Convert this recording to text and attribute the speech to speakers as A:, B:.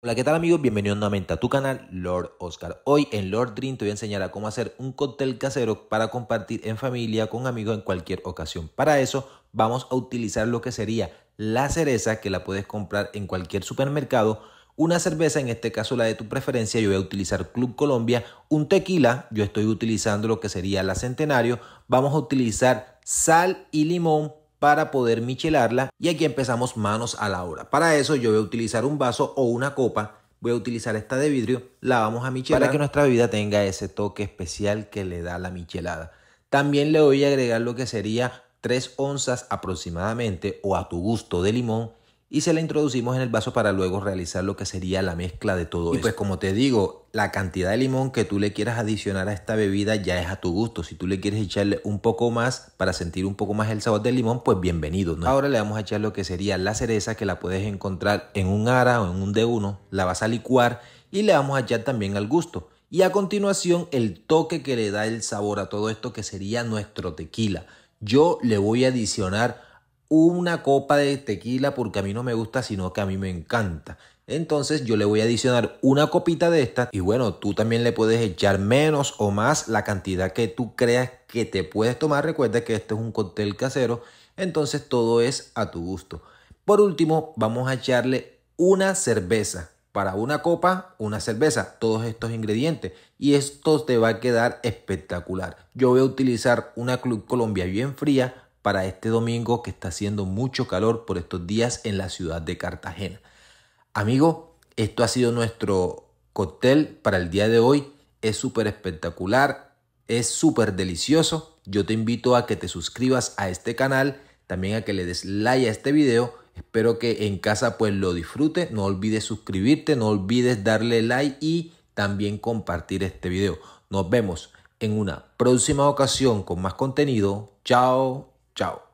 A: Hola, ¿qué tal amigos? Bienvenidos nuevamente a tu canal Lord Oscar. Hoy en Lord Dream te voy a enseñar a cómo hacer un cóctel casero para compartir en familia con amigos en cualquier ocasión. Para eso vamos a utilizar lo que sería la cereza que la puedes comprar en cualquier supermercado, una cerveza, en este caso la de tu preferencia, yo voy a utilizar Club Colombia, un tequila, yo estoy utilizando lo que sería la Centenario, vamos a utilizar sal y limón para poder michelarla y aquí empezamos manos a la obra. Para eso yo voy a utilizar un vaso o una copa, voy a utilizar esta de vidrio, la vamos a michelar para que nuestra bebida tenga ese toque especial que le da la michelada. También le voy a agregar lo que sería 3 onzas aproximadamente o a tu gusto de limón y se la introducimos en el vaso para luego realizar lo que sería la mezcla de todo y pues como te digo, la cantidad de limón que tú le quieras adicionar a esta bebida ya es a tu gusto. Si tú le quieres echarle un poco más para sentir un poco más el sabor del limón, pues bienvenido. Ahora le vamos a echar lo que sería la cereza que la puedes encontrar en un ara o en un D1, la vas a licuar y le vamos a echar también al gusto. Y a continuación el toque que le da el sabor a todo esto que sería nuestro tequila. Yo le voy a adicionar una copa de tequila porque a mí no me gusta, sino que a mí me encanta. Entonces yo le voy a adicionar una copita de esta y bueno, tú también le puedes echar menos o más la cantidad que tú creas que te puedes tomar. Recuerda que este es un cóctel casero, entonces todo es a tu gusto. Por último, vamos a echarle una cerveza. Para una copa, una cerveza, todos estos ingredientes. Y esto te va a quedar espectacular. Yo voy a utilizar una Club Colombia bien fría para este domingo que está haciendo mucho calor por estos días en la ciudad de Cartagena. Amigo, esto ha sido nuestro cóctel para el día de hoy. Es súper espectacular, es súper delicioso. Yo te invito a que te suscribas a este canal, también a que le des like a este video. Espero que en casa pues lo disfrutes. No olvides suscribirte, no olvides darle like y también compartir este video. Nos vemos en una próxima ocasión con más contenido. Chao. Chao.